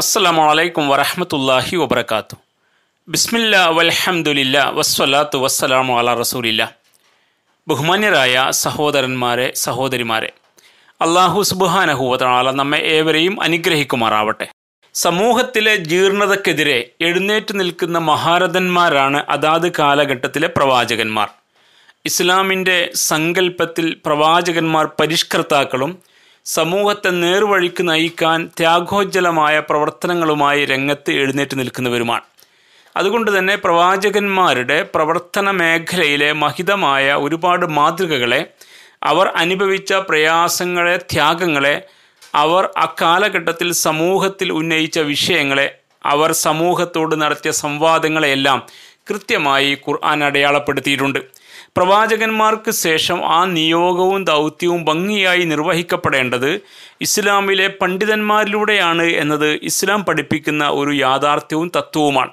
അസ്സലാമു അലൈക്കും വറഹമത്തല്ലാഹി വബർക്കാത്തു ബിസ്മില്ല വലഹമുല്ല വസ്വലാത്തു വസ്സലാമു അല റസൂലില്ല ബഹുമാന്യരായ സഹോദരന്മാരെ സഹോദരിമാരെ അള്ളാഹു സുബാനഹുവതാല നമ്മെ ഏവരെയും അനുഗ്രഹിക്കുമാറാവട്ടെ സമൂഹത്തിലെ ജീർണതക്കെതിരെ എഴുന്നേറ്റ് നിൽക്കുന്ന മഹാരഥന്മാരാണ് അതാത് കാലഘട്ടത്തിലെ പ്രവാചകന്മാർ ഇസ്ലാമിൻ്റെ സങ്കല്പത്തിൽ പ്രവാചകന്മാർ പരിഷ്കർത്താക്കളും സമൂഹത്തെ നേർവഴിക്ക് നയിക്കാൻ ത്യാഗോജ്ജലമായ പ്രവർത്തനങ്ങളുമായി രംഗത്ത് എഴുന്നേറ്റ് നിൽക്കുന്നവരുമാണ് അതുകൊണ്ട് തന്നെ പ്രവാചകന്മാരുടെ പ്രവർത്തന മേഖലയിലെ മഹിതമായ ഒരുപാട് മാതൃകകളെ അവർ അനുഭവിച്ച പ്രയാസങ്ങളെ ത്യാഗങ്ങളെ അവർ അക്കാലഘട്ടത്തിൽ സമൂഹത്തിൽ ഉന്നയിച്ച വിഷയങ്ങളെ അവർ സമൂഹത്തോട് നടത്തിയ സംവാദങ്ങളെയെല്ലാം കൃത്യമായി ഖുർആൻ അടയാളപ്പെടുത്തിയിട്ടുണ്ട് പ്രവാചകന്മാർക്ക് ശേഷം ആ നിയോഗവും ദൗത്യവും ഭംഗിയായി നിർവഹിക്കപ്പെടേണ്ടത് ഇസ്ലാമിലെ പണ്ഡിതന്മാരിലൂടെയാണ് എന്നത് ഇസ്ലാം പഠിപ്പിക്കുന്ന ഒരു യാഥാർത്ഥ്യവും തത്വവുമാണ്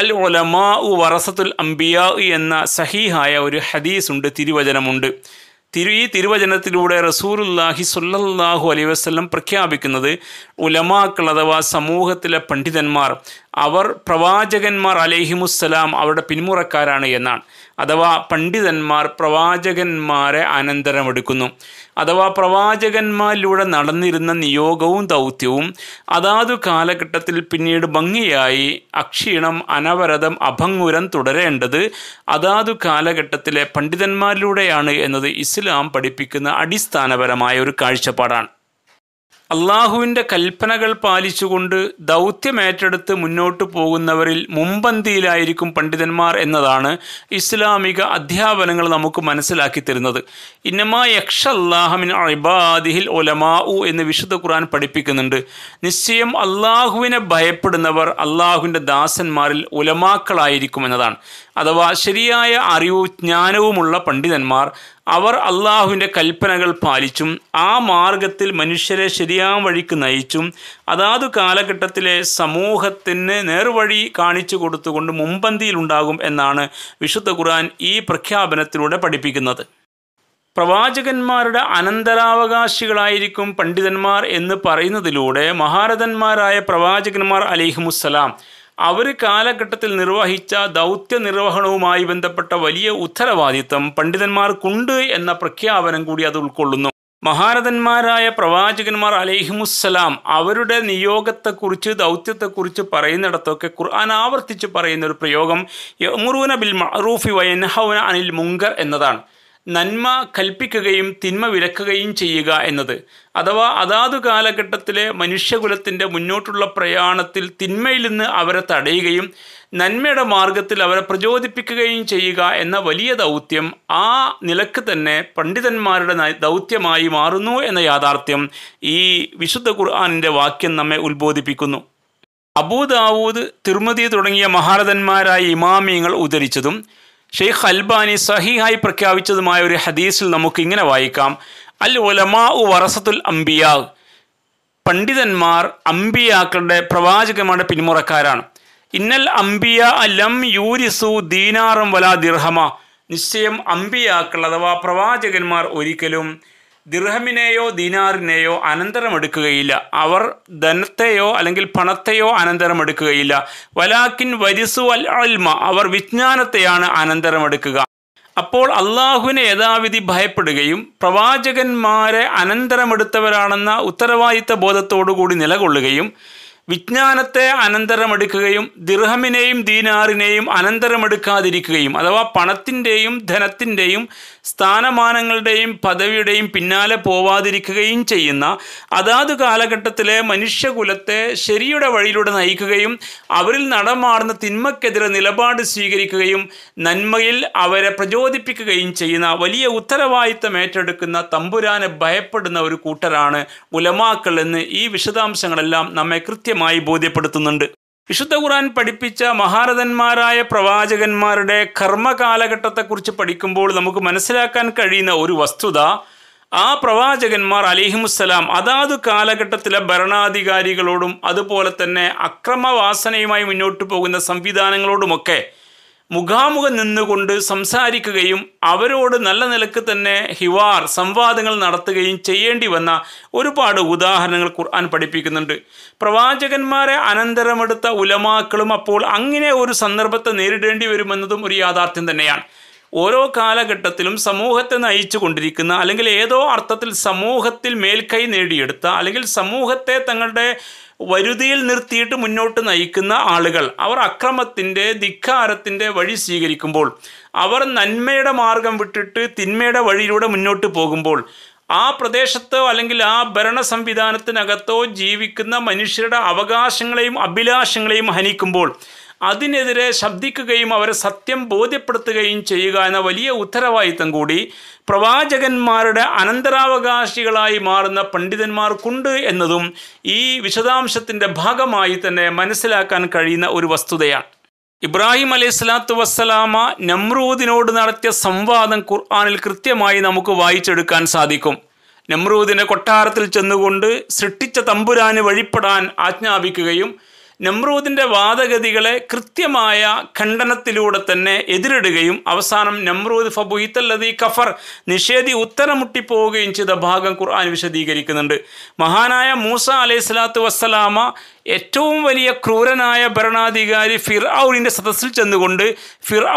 അൽ ഒലമാ ഉ വറസത്തുൽ അംബിയ എന്ന സഹീഹായ ഒരു ഹദീസുണ്ട് തിരുവചനമുണ്ട് തിരു ഈ തിരുവചനത്തിലൂടെ റസൂറുല്ലാഹി സുല്ലാഹു അലൈ വസ്ലം പ്രഖ്യാപിക്കുന്നത് ഉലമാക്കൾ അഥവാ സമൂഹത്തിലെ പണ്ഡിതന്മാർ അവർ പ്രവാചകന്മാർ അലഹിമുസ്സലാം അവരുടെ പിന്മുറക്കാരാണ് എന്നാണ് അഥവാ പണ്ഡിതന്മാർ പ്രവാചകന്മാരെ അനന്തരമെടുക്കുന്നു അഥവാ പ്രവാചകന്മാരിലൂടെ നടന്നിരുന്ന നിയോഗവും ദൗത്യവും അതാതു കാലഘട്ടത്തിൽ പിന്നീട് ഭംഗിയായി അക്ഷീണം അനവരതം അഭംഗുരം തുടരേണ്ടത് അതാതു കാലഘട്ടത്തിലെ പണ്ഡിതന്മാരിലൂടെയാണ് എന്നത് ഇസ്ലാം പഠിപ്പിക്കുന്ന അടിസ്ഥാനപരമായ ഒരു കാഴ്ചപ്പാടാണ് അള്ളാഹുവിൻ്റെ കൽപ്പനകൾ പാലിച്ചുകൊണ്ട് ദൗത്യമേറ്റെടുത്ത് മുന്നോട്ട് പോകുന്നവരിൽ മുമ്പന്തിയിലായിരിക്കും പണ്ഡിതന്മാർ എന്നതാണ് ഇസ്ലാമിക അധ്യാപനങ്ങൾ നമുക്ക് മനസ്സിലാക്കി തരുന്നത് ഇന്നമാ യക്ഷ അള്ളാഹമിൻ അബാദിഹിൽ ഒലമാ ഉ എന്ന് വിശുദ്ധ ഖുർആൻ പഠിപ്പിക്കുന്നുണ്ട് നിശ്ചയം അള്ളാഹുവിനെ ഭയപ്പെടുന്നവർ അള്ളാഹുവിൻ്റെ ദാസന്മാരിൽ ഒലമാക്കളായിരിക്കും എന്നതാണ് അഥവാ ശരിയായ അറിവും ജ്ഞാനവുമുള്ള പണ്ഡിതന്മാർ അവർ അള്ളാഹുവിൻ്റെ കൽപ്പനകൾ പാലിച്ചും ആ മാർഗത്തിൽ മനുഷ്യരെ ശരിയാം വഴിക്ക് നയിച്ചും അതാതു കാലഘട്ടത്തിലെ സമൂഹത്തിന് നേർവഴി കാണിച്ചു കൊടുത്തുകൊണ്ട് മുമ്പന്തിയിലുണ്ടാകും എന്നാണ് വിശുദ്ധ ഖുർആൻ ഈ പ്രഖ്യാപനത്തിലൂടെ പഠിപ്പിക്കുന്നത് പ്രവാചകന്മാരുടെ അനന്തരാവകാശികളായിരിക്കും പണ്ഡിതന്മാർ എന്ന് പറയുന്നതിലൂടെ മഹാരഥന്മാരായ പ്രവാചകന്മാർ അലിഹിമുസ്സലാം അവർ കാലഘട്ടത്തിൽ നിർവഹിച്ച ദൗത്യ നിർവഹണവുമായി ബന്ധപ്പെട്ട വലിയ ഉത്തരവാദിത്തം പണ്ഡിതന്മാർക്കുണ്ട് എന്ന പ്രഖ്യാപനം കൂടി അത് ഉൾക്കൊള്ളുന്നു മഹാരഥന്മാരായ പ്രവാചകന്മാർ അലഹിമുസ്സലാം അവരുടെ നിയോഗത്തെക്കുറിച്ച് ദൗത്യത്തെക്കുറിച്ച് പറയുന്നിടത്തൊക്കെ ഖുർആൻ ആവർത്തിച്ച് പറയുന്ന ഒരു പ്രയോഗം യമുറൂന ബിൽ മറൂഫി വയൻഹൗന അനിൽ മുങ്കർ എന്നതാണ് നന്മ കൽപ്പിക്കുകയും തിന്മ വിലക്കുകയും ചെയ്യുക എന്നത് അഥവാ അതാതു കാലഘട്ടത്തിലെ മനുഷ്യകുലത്തിൻ്റെ മുന്നോട്ടുള്ള പ്രയാണത്തിൽ തിന്മയിൽ നിന്ന് അവരെ തടയുകയും നന്മയുടെ മാർഗത്തിൽ അവരെ പ്രചോദിപ്പിക്കുകയും ചെയ്യുക എന്ന വലിയ ദൗത്യം ആ നിലക്ക് തന്നെ പണ്ഡിതന്മാരുടെ ദൗത്യമായി മാറുന്നു എന്ന യാഥാർത്ഥ്യം ഈ വിശുദ്ധ ഖുർആാനിൻ്റെ വാക്യം നമ്മെ ഉത്ബോധിപ്പിക്കുന്നു അബൂദാവൂദ് തിരുമതി തുടങ്ങിയ മഹാരഥന്മാരായ ഇമാമിയങ്ങൾ ഉദ്ധരിച്ചതും ഷെയ്ഖ് അൽബാനി സഹിഹായി പ്രഖ്യാപിച്ചതുമായ ഒരു ഹദീസിൽ നമുക്ക് ഇങ്ങനെ വായിക്കാം അൽ ഉലമാ ഉ വറസത്തുൽ അംബിയാ പണ്ഡിതന്മാർ അംബിയാക്കളുടെ പ്രവാചകന്മാരുടെ പിന്മുറക്കാരാണ് ഇന്നൽ അംബിയ അലം യൂരിസു ദീനാറും വലാ ദിർഹമ നിശ്ചയം അംബിയാക്കൾ അഥവാ പ്രവാചകന്മാർ ഒരിക്കലും ദിർഹമിനെയോ ദിനാറിനെയോ അനന്തരമെടുക്കുകയില്ല അവർ ധനത്തെയോ അല്ലെങ്കിൽ പണത്തെയോ അനന്തരമെടുക്കുകയില്ല വലാക്കിൻ വരിസു അൽ അൽമ അവർ വിജ്ഞാനത്തെയാണ് അനന്തരമെടുക്കുക അപ്പോൾ അള്ളാഹുവിനെ യഥാവിധി ഭയപ്പെടുകയും പ്രവാചകന്മാരെ അനന്തരമെടുത്തവരാണെന്ന ഉത്തരവാദിത്ത ബോധത്തോടുകൂടി നിലകൊള്ളുകയും വിജ്ഞാനത്തെ അനന്തരമെടുക്കുകയും ദിർഹമിനെയും ദീനാറിനെയും അനന്തരമെടുക്കാതിരിക്കുകയും അഥവാ പണത്തിൻ്റെയും ധനത്തിൻ്റെയും സ്ഥാനമാനങ്ങളുടെയും പദവിയുടെയും പിന്നാലെ പോവാതിരിക്കുകയും ചെയ്യുന്ന അതാത് കാലഘട്ടത്തിലെ മനുഷ്യകുലത്തെ ശരിയുടെ വഴിയിലൂടെ നയിക്കുകയും അവരിൽ നടമാറുന്ന തിന്മക്കെതിരെ നിലപാട് സ്വീകരിക്കുകയും നന്മയിൽ അവരെ പ്രചോദിപ്പിക്കുകയും ചെയ്യുന്ന വലിയ ഉത്തരവാദിത്തം ഏറ്റെടുക്കുന്ന തമ്പുരാനെ ഭയപ്പെടുന്ന ഒരു കൂട്ടരാണ് ഉലമാക്കൾ എന്ന് ഈ വിശദാംശങ്ങളെല്ലാം നമ്മെ കൃത്യമായി ബോധ്യപ്പെടുത്തുന്നുണ്ട് വിശുദ്ധ ഖുറാൻ പഠിപ്പിച്ച മഹാരഥന്മാരായ പ്രവാചകന്മാരുടെ കർമ്മ കാലഘട്ടത്തെക്കുറിച്ച് പഠിക്കുമ്പോൾ നമുക്ക് മനസ്സിലാക്കാൻ കഴിയുന്ന ഒരു വസ്തുത ആ പ്രവാചകന്മാർ അലിഹിമുസ്സലാം അതാത് കാലഘട്ടത്തിലെ ഭരണാധികാരികളോടും അതുപോലെ തന്നെ അക്രമവാസനയുമായി മുന്നോട്ട് പോകുന്ന സംവിധാനങ്ങളോടുമൊക്കെ മുഖാമുഖം നിന്നുകൊണ്ട് സംസാരിക്കുകയും അവരോട് നല്ല നിലക്ക് തന്നെ ഹിവാർ സംവാദങ്ങൾ നടത്തുകയും ചെയ്യേണ്ടി വന്ന ഒരുപാട് ഉദാഹരണങ്ങൾ ഖുർആൻ പഠിപ്പിക്കുന്നുണ്ട് പ്രവാചകന്മാരെ അനന്തരമെടുത്ത ഉലമാക്കളും അപ്പോൾ അങ്ങനെ ഒരു സന്ദർഭത്തെ നേരിടേണ്ടി വരുമെന്നതും ഒരു യാഥാർത്ഥ്യം തന്നെയാണ് ഓരോ കാലഘട്ടത്തിലും സമൂഹത്തെ നയിച്ചു കൊണ്ടിരിക്കുന്ന അല്ലെങ്കിൽ ഏതോ അർത്ഥത്തിൽ സമൂഹത്തിൽ മേൽക്കൈ നേടിയെടുത്ത അല്ലെങ്കിൽ സമൂഹത്തെ തങ്ങളുടെ വരുതിയിൽ നിർത്തിയിട്ട് മുന്നോട്ട് നയിക്കുന്ന ആളുകൾ അവർ അക്രമത്തിൻ്റെ ധിക്കാരത്തിൻ്റെ വഴി സ്വീകരിക്കുമ്പോൾ അവർ നന്മയുടെ മാർഗം വിട്ടിട്ട് തിന്മയുടെ വഴിയിലൂടെ മുന്നോട്ട് പോകുമ്പോൾ ആ പ്രദേശത്തോ അല്ലെങ്കിൽ ആ ഭരണ സംവിധാനത്തിനകത്തോ ജീവിക്കുന്ന മനുഷ്യരുടെ അവകാശങ്ങളെയും അഭിലാഷങ്ങളെയും ഹനിക്കുമ്പോൾ അതിനെതിരെ ശബ്ദിക്കുകയും അവരെ സത്യം ബോധ്യപ്പെടുത്തുകയും ചെയ്യുക എന്ന വലിയ ഉത്തരവാദിത്തം കൂടി പ്രവാചകന്മാരുടെ അനന്തരാവകാശികളായി മാറുന്ന പണ്ഡിതന്മാർക്കുണ്ട് എന്നതും ഈ വിശദാംശത്തിൻ്റെ ഭാഗമായി തന്നെ മനസ്സിലാക്കാൻ കഴിയുന്ന ഒരു വസ്തുതയാണ് ഇബ്രാഹിം അലൈഹി സ്വലാത്തു വസ്സലാമ നമ്രൂദിനോട് നടത്തിയ സംവാദം ഖുർആാനിൽ കൃത്യമായി നമുക്ക് വായിച്ചെടുക്കാൻ സാധിക്കും നമ്രൂദിനെ കൊട്ടാരത്തിൽ ചെന്നുകൊണ്ട് സൃഷ്ടിച്ച തമ്പുരാന് വഴിപ്പെടാൻ ആജ്ഞാപിക്കുകയും നമ്രൂദിൻ്റെ വാദഗതികളെ കൃത്യമായ ഖണ്ഡനത്തിലൂടെ തന്നെ എതിരിടുകയും അവസാനം നമ്രൂദ് ഫബുഹിത്തല്ലതി കഫർ നിഷേധി ഉത്തരമുട്ടിപ്പോവുകയും ചെയ്ത ഭാഗം ഖുർആൻ വിശദീകരിക്കുന്നുണ്ട് മഹാനായ മൂസ അലൈഹി സ്വലാത്തു വസ്സലാമ ഏറ്റവും വലിയ ക്രൂരനായ ഭരണാധികാരി ഔനിൻ്റെ സദസ്സിൽ ചെന്നുകൊണ്ട്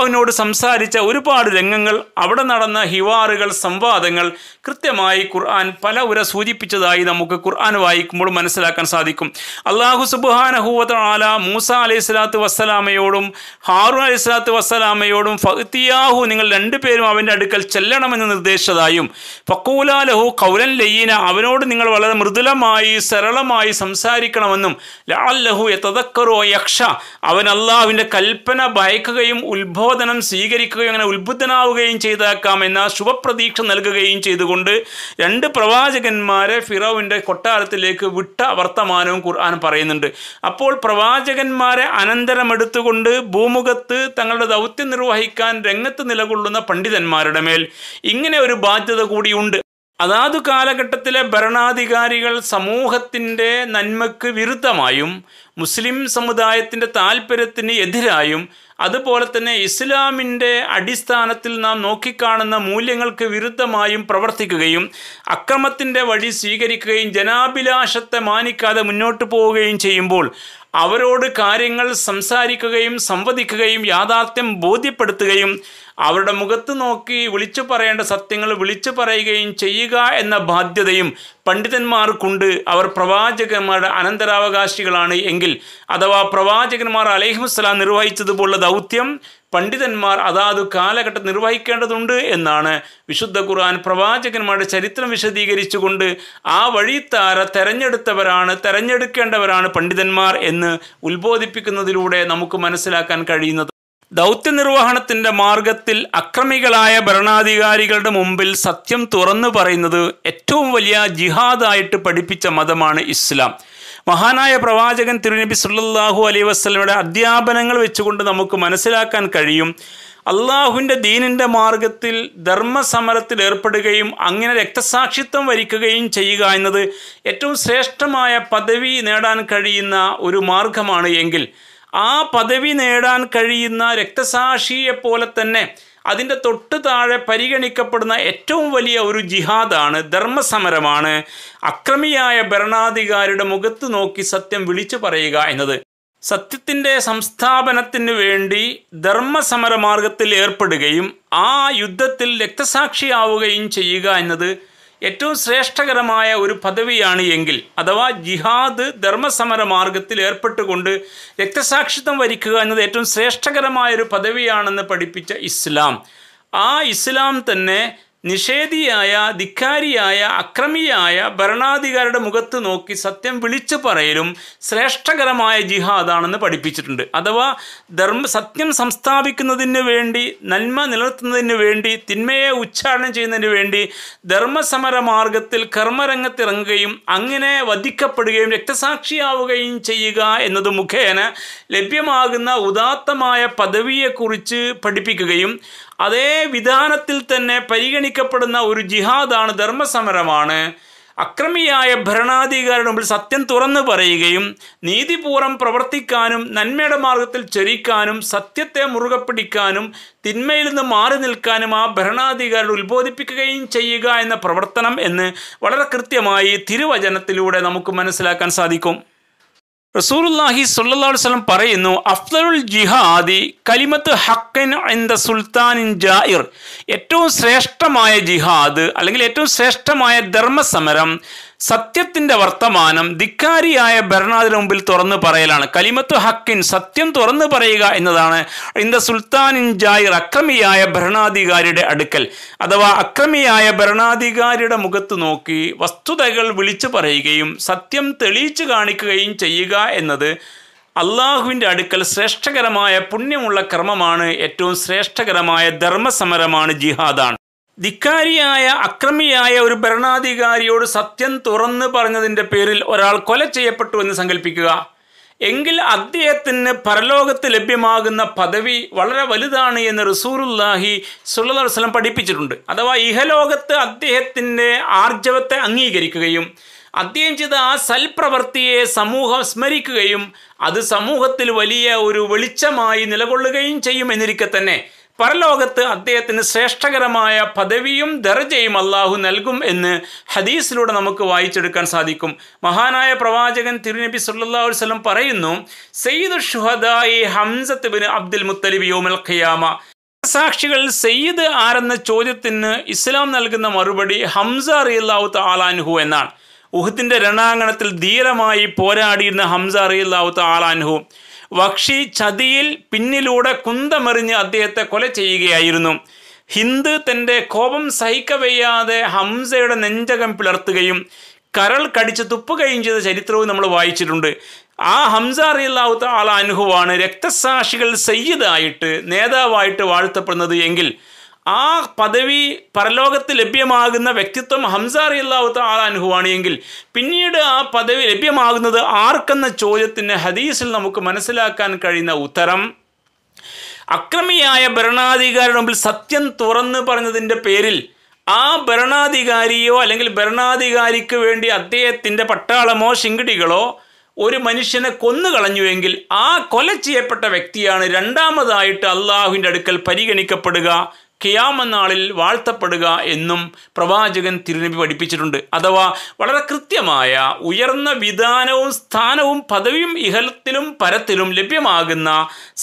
ഔനോട് സംസാരിച്ച ഒരുപാട് രംഗങ്ങൾ അവിടെ നടന്ന ഹിവാറുകൾ സംവാദങ്ങൾ കൃത്യമായി ഖുർആൻ പല ഉര സൂചിപ്പിച്ചതായി നമുക്ക് ഖുർആൻ വായിക്കുമ്പോൾ മനസ്സിലാക്കാൻ സാധിക്കും അള്ളാഹു സുബാനഹുവത്ത് ആല മൂസ അലൈഹി സ്വലാത്തു വസ്സലാമയോടും ഹാറു അലൈഹി സ്വലാത്തു വസ്സലാമയോടും ഫത്തിയാഹു നിങ്ങൾ രണ്ടുപേരും അവൻ്റെ അടുക്കൽ ചെല്ലണമെന്ന് നിർദ്ദേശിച്ചതായും ഫക്കൂലാലഹു കൗലൻ ലയ്യീന അവനോട് നിങ്ങൾ വളരെ മൃദുലമായി സരളമായി സംസാരിക്കണമെന്നും ലഅല്ലഹു യതദക്കറോ യക്ഷ അവൻ അള്ളാഹുവിൻ്റെ കൽപ്പന ഭയക്കുകയും ഉത്ബോധനം സ്വീകരിക്കുകയും അങ്ങനെ ഉത്ബുദ്ധനാവുകയും ചെയ്താക്കാം എന്ന ശുഭപ്രതീക്ഷ നൽകുകയും ചെയ്തുകൊണ്ട് രണ്ട് പ്രവാചകന്മാരെ ഫിറോവിൻ്റെ കൊട്ടാരത്തിലേക്ക് വിട്ട വർത്തമാനവും ഖുർആൻ പറയുന്നുണ്ട് അപ്പോൾ പ്രവാചകന്മാരെ അനന്തരം എടുത്തുകൊണ്ട് ഭൂമുഖത്ത് തങ്ങളുടെ ദൗത്യം നിർവഹിക്കാൻ രംഗത്ത് നിലകൊള്ളുന്ന പണ്ഡിതന്മാരുടെ മേൽ ഇങ്ങനെ ഒരു ബാധ്യത കൂടിയുണ്ട് അതാത് കാലഘട്ടത്തിലെ ഭരണാധികാരികൾ സമൂഹത്തിൻ്റെ നന്മയ്ക്ക് വിരുദ്ധമായും മുസ്ലിം സമുദായത്തിൻ്റെ താല്പര്യത്തിന് എതിരായും അതുപോലെ തന്നെ ഇസ്ലാമിൻ്റെ അടിസ്ഥാനത്തിൽ നാം നോക്കിക്കാണുന്ന മൂല്യങ്ങൾക്ക് വിരുദ്ധമായും പ്രവർത്തിക്കുകയും അക്രമത്തിൻ്റെ വഴി സ്വീകരിക്കുകയും ജനാഭിലാഷത്തെ മാനിക്കാതെ മുന്നോട്ട് പോവുകയും ചെയ്യുമ്പോൾ അവരോട് കാര്യങ്ങൾ സംസാരിക്കുകയും സംവദിക്കുകയും യാഥാർത്ഥ്യം ബോധ്യപ്പെടുത്തുകയും അവരുടെ മുഖത്ത് നോക്കി വിളിച്ചു പറയേണ്ട സത്യങ്ങൾ വിളിച്ചു പറയുകയും ചെയ്യുക എന്ന ബാധ്യതയും പണ്ഡിതന്മാർക്കുണ്ട് അവർ പ്രവാചകന്മാരുടെ അനന്തരാവകാശികളാണ് എങ്കിൽ അഥവാ പ്രവാചകന്മാർ അലഹിമുസ്ലാം നിർവഹിച്ചതുപോലുള്ള ദൗത്യം പണ്ഡിതന്മാർ അതാത് കാലഘട്ടം നിർവഹിക്കേണ്ടതുണ്ട് എന്നാണ് വിശുദ്ധ ഖുർആൻ പ്രവാചകന്മാരുടെ ചരിത്രം വിശദീകരിച്ചുകൊണ്ട് ആ വഴിത്താര തെരഞ്ഞെടുത്തവരാണ് തെരഞ്ഞെടുക്കേണ്ടവരാണ് പണ്ഡിതന്മാർ എന്ന് ഉത്ബോധിപ്പിക്കുന്നതിലൂടെ നമുക്ക് മനസ്സിലാക്കാൻ കഴിയുന്നത് ദൗത്യനിർവഹണത്തിൻ്റെ മാർഗത്തിൽ അക്രമികളായ ഭരണാധികാരികളുടെ മുമ്പിൽ സത്യം തുറന്നു പറയുന്നത് ഏറ്റവും വലിയ ജിഹാദായിട്ട് പഠിപ്പിച്ച മതമാണ് ഇസ്ലാം മഹാനായ പ്രവാചകൻ തിരുനബി സുല്ലാഹു അലൈ വസ്ലമയുടെ അധ്യാപനങ്ങൾ വെച്ചുകൊണ്ട് നമുക്ക് മനസ്സിലാക്കാൻ കഴിയും അള്ളാഹുവിൻ്റെ ദീനിൻ്റെ മാർഗത്തിൽ ധർമ്മസമരത്തിൽ ഏർപ്പെടുകയും അങ്ങനെ രക്തസാക്ഷിത്വം വരിക്കുകയും ചെയ്യുക എന്നത് ഏറ്റവും ശ്രേഷ്ഠമായ പദവി നേടാൻ കഴിയുന്ന ഒരു മാർഗമാണ് എങ്കിൽ ആ പദവി നേടാൻ കഴിയുന്ന രക്തസാക്ഷിയെ പോലെ തന്നെ അതിൻ്റെ തൊട്ട് താഴെ പരിഗണിക്കപ്പെടുന്ന ഏറ്റവും വലിയ ഒരു ജിഹാദാണ് ധർമ്മസമരമാണ് അക്രമിയായ ഭരണാധികാരിയുടെ മുഖത്ത് നോക്കി സത്യം വിളിച്ചു പറയുക എന്നത് സത്യത്തിൻ്റെ സംസ്ഥാപനത്തിന് വേണ്ടി ധർമ്മസമരമാർഗത്തിൽ ഏർപ്പെടുകയും ആ യുദ്ധത്തിൽ രക്തസാക്ഷിയാവുകയും ചെയ്യുക എന്നത് ഏറ്റവും ശ്രേഷ്ഠകരമായ ഒരു പദവിയാണ് എങ്കിൽ അഥവാ ജിഹാദ് ധർമ്മസമര മാർഗത്തിൽ ഏർപ്പെട്ടുകൊണ്ട് രക്തസാക്ഷിത്വം വരിക്കുക എന്നത് ഏറ്റവും ശ്രേഷ്ഠകരമായ ഒരു പദവിയാണെന്ന് പഠിപ്പിച്ച ഇസ്ലാം ആ ഇസ്ലാം തന്നെ നിഷേധിയായ ധിക്കാരിയായ അക്രമിയായ ഭരണാധികാരിയുടെ മുഖത്ത് നോക്കി സത്യം വിളിച്ചു പറയലും ശ്രേഷ്ഠകരമായ ജിഹാദാണെന്ന് പഠിപ്പിച്ചിട്ടുണ്ട് അഥവാ ധർമ്മ സത്യം സംസ്ഥാപിക്കുന്നതിന് വേണ്ടി നന്മ നിലനിർത്തുന്നതിന് വേണ്ടി തിന്മയെ ഉച്ചാരണം ചെയ്യുന്നതിന് വേണ്ടി ധർമ്മസമര മാർഗത്തിൽ കർമ്മരംഗത്തിറങ്ങുകയും അങ്ങനെ വധിക്കപ്പെടുകയും രക്തസാക്ഷിയാവുകയും ചെയ്യുക എന്നത് മുഖേന ലഭ്യമാകുന്ന ഉദാത്തമായ പദവിയെക്കുറിച്ച് പഠിപ്പിക്കുകയും അതേ വിധാനത്തിൽ തന്നെ പരിഗണിക്കപ്പെടുന്ന ഒരു ജിഹാദാണ് ധർമ്മസമരമാണ് അക്രമിയായ ഭരണാധികാരിയുടെ മുമ്പിൽ സത്യം തുറന്നു പറയുകയും നീതിപൂർവ്വം പ്രവർത്തിക്കാനും നന്മയുടെ മാർഗത്തിൽ ചരിക്കാനും സത്യത്തെ മുറുകെ പിടിക്കാനും തിന്മയിൽ നിന്ന് മാറി നിൽക്കാനും ആ ഭരണാധികാരിയുടെ ഉത്ബോധിപ്പിക്കുകയും ചെയ്യുക എന്ന പ്രവർത്തനം എന്ന് വളരെ കൃത്യമായി തിരുവചനത്തിലൂടെ നമുക്ക് മനസ്സിലാക്കാൻ സാധിക്കും റസൂറുല്ലാഹി സുല്ലാഹു വസല്ലം പറയുന്നു അഫ്ലറുൽ ജിഹാദി കലിമത്ത് ഹക്കൻ എന്ത സുൽത്താനിൻ ജായിർ ഏറ്റവും ശ്രേഷ്ഠമായ ജിഹാദ് അല്ലെങ്കിൽ ഏറ്റവും ശ്രേഷ്ഠമായ ധർമ്മസമരം സത്യത്തിന്റെ വർത്തമാനം ധിക്കാരിയായ ബർണാദിന് മുമ്പിൽ തുറന്നു പറയലാണ് കലിമത്തു ഹക്കിൻ സത്യം തുറന്നു പറയുക എന്നതാണ് ഇന്ത സുൽത്താനിൻ ജായിർ അക്രമിയായ ഭരണാധികാരിയുടെ അടുക്കൽ അഥവാ അക്രമിയായ ഭരണാധികാരിയുടെ മുഖത്ത് നോക്കി വസ്തുതകൾ വിളിച്ചു പറയുകയും സത്യം തെളിയിച്ചു കാണിക്കുകയും ചെയ്യുക എന്നത് അള്ളാഹുവിൻ്റെ അടുക്കൽ ശ്രേഷ്ഠകരമായ പുണ്യമുള്ള കർമ്മമാണ് ഏറ്റവും ശ്രേഷ്ഠകരമായ ധർമ്മസമരമാണ് ജിഹാദാണ് ധിക്കാരിയായ അക്രമിയായ ഒരു ഭരണാധികാരിയോട് സത്യം തുറന്ന് പറഞ്ഞതിൻ്റെ പേരിൽ ഒരാൾ കൊല ചെയ്യപ്പെട്ടു എന്ന് സങ്കല്പിക്കുക എങ്കിൽ അദ്ദേഹത്തിന് പരലോകത്ത് ലഭ്യമാകുന്ന പദവി വളരെ വലുതാണ് എന്ന് റസൂറുല്ലാഹി സുല്ലാസ്ലം പഠിപ്പിച്ചിട്ടുണ്ട് അഥവാ ഇഹലോകത്ത് അദ്ദേഹത്തിൻ്റെ ആർജവത്തെ അംഗീകരിക്കുകയും അദ്ദേഹം ചെയ്ത ആ സൽപ്രവൃത്തിയെ സമൂഹം സ്മരിക്കുകയും അത് സമൂഹത്തിൽ വലിയ ഒരു വെളിച്ചമായി നിലകൊള്ളുകയും ചെയ്യും എന്നിരിക്കെ തന്നെ പരലോകത്ത് അദ്ദേഹത്തിന് ശ്രേഷ്ഠകരമായ പദവിയും ദർജയും അള്ളാഹു നൽകും എന്ന് ഹദീസിലൂടെ നമുക്ക് വായിച്ചെടുക്കാൻ സാധിക്കും മഹാനായ പ്രവാചകൻ തിരുനബി സല്ലാ പറയുന്നു സെയ്ദ് ഷുഹദായി ഹംസത്ത് ബിൻ അബ്ദുൽ മുത്തലിബ് യോമൽ ഖിയാമ സാക്ഷികൾ സെയ്ദ് ആരെന്ന ചോദ്യത്തിന് ഇസ്ലാം നൽകുന്ന മറുപടി ഹംസ റിയല്ലാവു താലാൻഹു എന്നാണ് ഉഹത്തിൻ്റെ രണാങ്കണത്തിൽ ധീരമായി പോരാടിയിരുന്ന ഹംസ റിയല്ലാവു താലാൻഹു വക്ഷി ചതിയിൽ പിന്നിലൂടെ കുന്തമെറിഞ്ഞ് അദ്ദേഹത്തെ കൊല ചെയ്യുകയായിരുന്നു ഹിന്ദു തന്റെ കോപം സഹിക്കവയ്യാതെ ഹംസയുടെ നെഞ്ചകം പിളർത്തുകയും കരൾ കടിച്ച് തുപ്പുകയും ചെയ്ത ചരിത്രവും നമ്മൾ വായിച്ചിട്ടുണ്ട് ആ ഹംസ അറിയില്ലാത്ത ആൾ അനുഭവമാണ് രക്തസാക്ഷികൾ സയ്യിദായിട്ട് നേതാവായിട്ട് വാഴ്ത്തപ്പെടുന്നത് എങ്കിൽ ആ പദവി പരലോകത്ത് ലഭ്യമാകുന്ന വ്യക്തിത്വം ഹംസ ആ അനുഭവമാണ് എങ്കിൽ പിന്നീട് ആ പദവി ലഭ്യമാകുന്നത് ആർക്കെന്ന ചോദ്യത്തിന് ഹദീസിൽ നമുക്ക് മനസ്സിലാക്കാൻ കഴിയുന്ന ഉത്തരം അക്രമിയായ ഭരണാധികാരിയുടെ മുമ്പിൽ സത്യം തുറന്ന് പറഞ്ഞതിൻ്റെ പേരിൽ ആ ഭരണാധികാരിയോ അല്ലെങ്കിൽ ഭരണാധികാരിക്ക് വേണ്ടി അദ്ദേഹത്തിൻ്റെ പട്ടാളമോ ശിങ്കിടികളോ ഒരു മനുഷ്യനെ കൊന്നുകളഞ്ഞുവെങ്കിൽ ആ കൊല ചെയ്യപ്പെട്ട വ്യക്തിയാണ് രണ്ടാമതായിട്ട് അള്ളാഹുവിൻ്റെ അടുക്കൽ പരിഗണിക്കപ്പെടുക കിയാമനാളിൽ വാഴ്ത്തപ്പെടുക എന്നും പ്രവാചകൻ തിരുനബി പഠിപ്പിച്ചിട്ടുണ്ട് അഥവാ വളരെ കൃത്യമായ ഉയർന്ന വിധാനവും സ്ഥാനവും പദവിയും ഇഹലത്തിലും പരത്തിലും ലഭ്യമാകുന്ന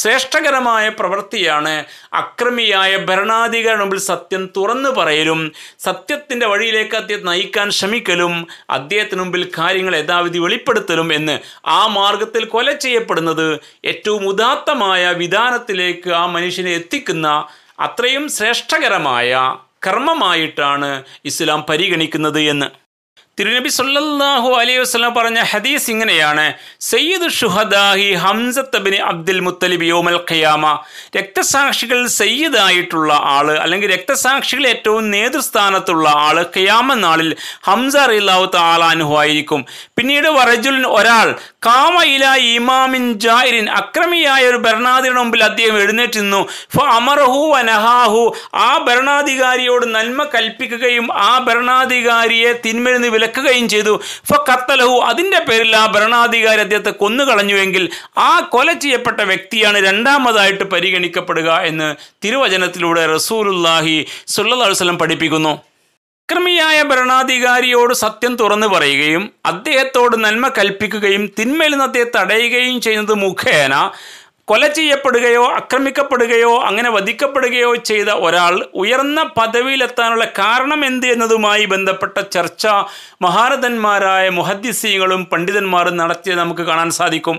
ശ്രേഷ്ഠകരമായ പ്രവൃത്തിയാണ് അക്രമിയായ ഭരണാധികാരി മുമ്പിൽ സത്യം തുറന്നു പറയലും സത്യത്തിൻ്റെ വഴിയിലേക്ക് അദ്ദേഹം നയിക്കാൻ ശ്രമിക്കലും അദ്ദേഹത്തിന് മുമ്പിൽ കാര്യങ്ങൾ യഥാവിധി വെളിപ്പെടുത്തലും എന്ന് ആ മാർഗത്തിൽ കൊല ചെയ്യപ്പെടുന്നത് ഏറ്റവും ഉദാത്തമായ വിധാനത്തിലേക്ക് ആ മനുഷ്യനെ എത്തിക്കുന്ന അത്രയും ശ്രേഷ്ഠകരമായ കർമ്മമായിട്ടാണ് ഇസ്ലാം പരിഗണിക്കുന്നത് എന്ന് തിരുനബി സല്ലാഹു അലൈഹി വസ്ലാം പറഞ്ഞ ഹദീസ് ഇങ്ങനെയാണ് സയ്യിദ് ഷുഹദാഹി ഹംസത്തബിന് അബ്ദുൽ മുത്തലിബ് യോമൽ ഖയാമ രക്തസാക്ഷികൾ സയ്യിദായിട്ടുള്ള ആള് അല്ലെങ്കിൽ രക്തസാക്ഷികൾ ഏറ്റവും നേതൃസ്ഥാനത്തുള്ള ആള് ഖയാമ നാളിൽ ഹംസ റിലാവു താലാനുഹു ആയിരിക്കും പിന്നീട് വറജുൽ ഒരാൾ കാമ ഇല ഇമാമിൻ ജായിരിൻ അക്രമിയായ ഒരു ഭരണാധികാരിയുടെ മുമ്പിൽ അദ്ദേഹം എഴുന്നേറ്റ് ഫ അമർഹു അനഹാഹു ആ ഭരണാധികാരിയോട് നന്മ കൽപ്പിക്കുകയും ആ ഭരണാധികാരിയെ തിന്മരുന്ന് വിലക്കുകയും ചെയ്തു ഫ കത്തലഹു അതിൻ്റെ പേരിൽ ആ ഭരണാധികാരി അദ്ദേഹത്തെ കൊന്നുകളഞ്ഞുവെങ്കിൽ ആ കൊല ചെയ്യപ്പെട്ട വ്യക്തിയാണ് രണ്ടാമതായിട്ട് പരിഗണിക്കപ്പെടുക എന്ന് തിരുവചനത്തിലൂടെ റസൂലുല്ലാഹി സുല്ലാസ്ലം പഠിപ്പിക്കുന്നു അക്രമിയായ ഭരണാധികാരിയോട് സത്യം തുറന്നു പറയുകയും അദ്ദേഹത്തോട് നന്മ കൽപ്പിക്കുകയും തിന്മയിൽ നിന്ന് അദ്ദേഹത്തെ തടയുകയും ചെയ്യുന്നത് മുഖേന കൊല ചെയ്യപ്പെടുകയോ ആക്രമിക്കപ്പെടുകയോ അങ്ങനെ വധിക്കപ്പെടുകയോ ചെയ്ത ഒരാൾ ഉയർന്ന പദവിയിലെത്താനുള്ള കാരണം എന്ത് എന്നതുമായി ബന്ധപ്പെട്ട ചർച്ച മഹാരഥന്മാരായ മുഹദ്ദിസീങ്ങളും പണ്ഡിതന്മാരും നടത്തിയത് നമുക്ക് കാണാൻ സാധിക്കും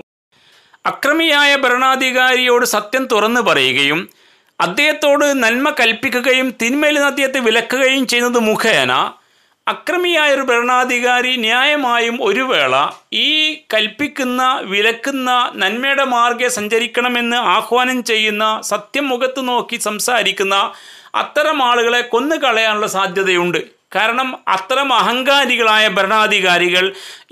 അക്രമിയായ ഭരണാധികാരിയോട് സത്യം തുറന്നു പറയുകയും അദ്ദേഹത്തോട് നന്മ കൽപ്പിക്കുകയും തിന്മയിൽ നിന്ന് അദ്ദേഹത്തെ വിലക്കുകയും ചെയ്യുന്നത് മുഖേന അക്രമിയായ ഒരു ഭരണാധികാരി ന്യായമായും ഒരു വേള ഈ കൽപ്പിക്കുന്ന വിലക്കുന്ന നന്മയുടെ മാർഗെ സഞ്ചരിക്കണമെന്ന് ആഹ്വാനം ചെയ്യുന്ന സത്യം മുഖത്ത് നോക്കി സംസാരിക്കുന്ന അത്തരം ആളുകളെ കൊന്നു കളയാനുള്ള സാധ്യതയുണ്ട് കാരണം അത്തരം അഹങ്കാരികളായ ഭരണാധികാരികൾ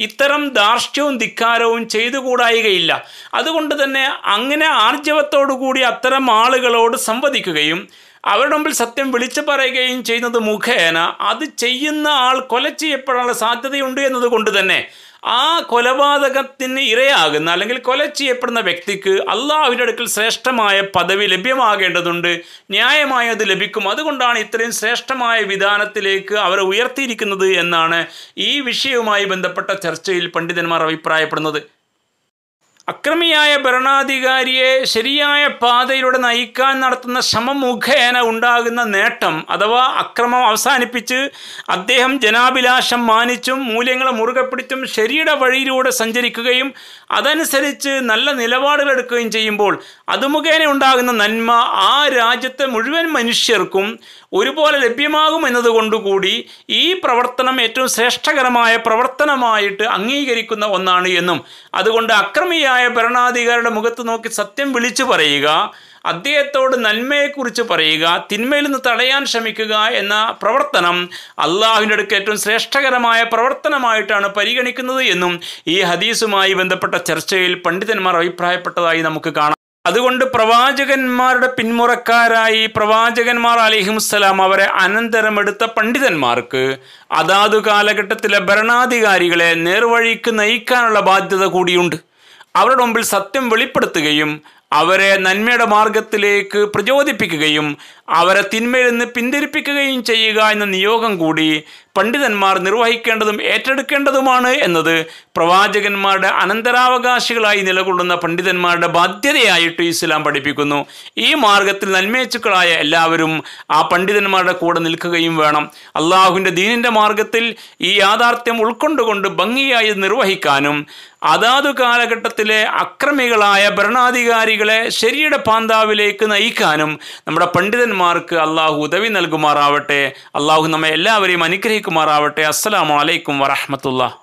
ഇത്തരം ധാർഷ്ട്യവും ധിക്കാരവും ചെയ്തുകൂടായികയില്ല അതുകൊണ്ട് തന്നെ അങ്ങനെ ആർജവത്തോടു കൂടി അത്തരം ആളുകളോട് സംവദിക്കുകയും അവരുടെ മുമ്പിൽ സത്യം വിളിച്ചു പറയുകയും ചെയ്യുന്നത് മുഖേന അത് ചെയ്യുന്ന ആൾ കൊല ചെയ്യപ്പെടാനുള്ള സാധ്യതയുണ്ട് എന്നതുകൊണ്ട് തന്നെ ആ കൊലപാതകത്തിന് ഇരയാകുന്ന അല്ലെങ്കിൽ കൊല ചെയ്യപ്പെടുന്ന വ്യക്തിക്ക് അള്ളാഹുവിൻ്റെ അടുക്കൽ ശ്രേഷ്ഠമായ പദവി ലഭ്യമാകേണ്ടതുണ്ട് ന്യായമായ അത് ലഭിക്കും അതുകൊണ്ടാണ് ഇത്രയും ശ്രേഷ്ഠമായ വിധാനത്തിലേക്ക് അവരെ ഉയർത്തിയിരിക്കുന്നത് എന്നാണ് ഈ വിഷയവുമായി ബന്ധപ്പെട്ട ചർച്ചയിൽ പണ്ഡിതന്മാർ അഭിപ്രായപ്പെടുന്നത് അക്രമിയായ ഭരണാധികാരിയെ ശരിയായ പാതയിലൂടെ നയിക്കാൻ നടത്തുന്ന ശ്രമം മുഖേന ഉണ്ടാകുന്ന നേട്ടം അഥവാ അക്രമം അവസാനിപ്പിച്ച് അദ്ദേഹം ജനാഭിലാഷം മാനിച്ചും മൂല്യങ്ങളെ മുറുകെ പിടിച്ചും ശരിയുടെ വഴിയിലൂടെ സഞ്ചരിക്കുകയും അതനുസരിച്ച് നല്ല നിലപാടുകൾ എടുക്കുകയും ചെയ്യുമ്പോൾ അത് മുഖേന ഉണ്ടാകുന്ന നന്മ ആ രാജ്യത്തെ മുഴുവൻ മനുഷ്യർക്കും ഒരുപോലെ ലഭ്യമാകും എന്നതുകൊണ്ടുകൂടി ഈ പ്രവർത്തനം ഏറ്റവും ശ്രേഷ്ഠകരമായ പ്രവർത്തനമായിട്ട് അംഗീകരിക്കുന്ന ഒന്നാണ് എന്നും അതുകൊണ്ട് അക്രമിയ നീതിയായ ഭരണാധികാരിയുടെ മുഖത്ത് നോക്കി സത്യം വിളിച്ചു പറയുക അദ്ദേഹത്തോട് നന്മയെക്കുറിച്ച് പറയുക തിന്മയിൽ നിന്ന് തടയാൻ ശ്രമിക്കുക എന്ന പ്രവർത്തനം അള്ളാഹുവിൻ്റെ അടുക്ക് ഏറ്റവും ശ്രേഷ്ഠകരമായ പ്രവർത്തനമായിട്ടാണ് പരിഗണിക്കുന്നത് എന്നും ഈ ഹദീസുമായി ബന്ധപ്പെട്ട ചർച്ചയിൽ പണ്ഡിതന്മാർ അഭിപ്രായപ്പെട്ടതായി നമുക്ക് കാണാം അതുകൊണ്ട് പ്രവാചകന്മാരുടെ പിന്മുറക്കാരായി പ്രവാചകന്മാർ അലിഹിംസലാം അവരെ അനന്തരം എടുത്ത പണ്ഡിതന്മാർക്ക് അതാതു കാലഘട്ടത്തിലെ ഭരണാധികാരികളെ നേർവഴിക്ക് നയിക്കാനുള്ള ബാധ്യത കൂടിയുണ്ട് അവരുടെ മുമ്പിൽ സത്യം വെളിപ്പെടുത്തുകയും അവരെ നന്മയുടെ മാർഗത്തിലേക്ക് പ്രചോദിപ്പിക്കുകയും അവരെ തിന്മയിൽ നിന്ന് പിന്തിരിപ്പിക്കുകയും ചെയ്യുക എന്ന നിയോഗം കൂടി പണ്ഡിതന്മാർ നിർവഹിക്കേണ്ടതും ഏറ്റെടുക്കേണ്ടതുമാണ് എന്നത് പ്രവാചകന്മാരുടെ അനന്തരാവകാശികളായി നിലകൊള്ളുന്ന പണ്ഡിതന്മാരുടെ ബാധ്യതയായിട്ട് ഇസ്ലാം പഠിപ്പിക്കുന്നു ഈ മാർഗത്തിൽ നന്മേച്ചുക്കളായ എല്ലാവരും ആ പണ്ഡിതന്മാരുടെ കൂടെ നിൽക്കുകയും വേണം അള്ളാഹുവിൻ്റെ ദീനിൻ്റെ മാർഗത്തിൽ ഈ യാഥാർത്ഥ്യം ഉൾക്കൊണ്ടുകൊണ്ട് ഭംഗിയായി നിർവഹിക്കാനും അതാതു കാലഘട്ടത്തിലെ അക്രമികളായ ഭരണാധികാരികളെ ശരിയുടെ പാന്താവിലേക്ക് നയിക്കാനും നമ്മുടെ പണ്ഡിതന്മാർ മുഅ്മിനീന്മാർക്ക് അള്ളാഹു ഉദവി നൽകുമാറാവട്ടെ അള്ളാഹു നമ്മെ എല്ലാവരെയും അനുഗ്രഹിക്കുമാറാവട്ടെ അസ്സലാമലൈക്കും വറഹമത്തുള്ള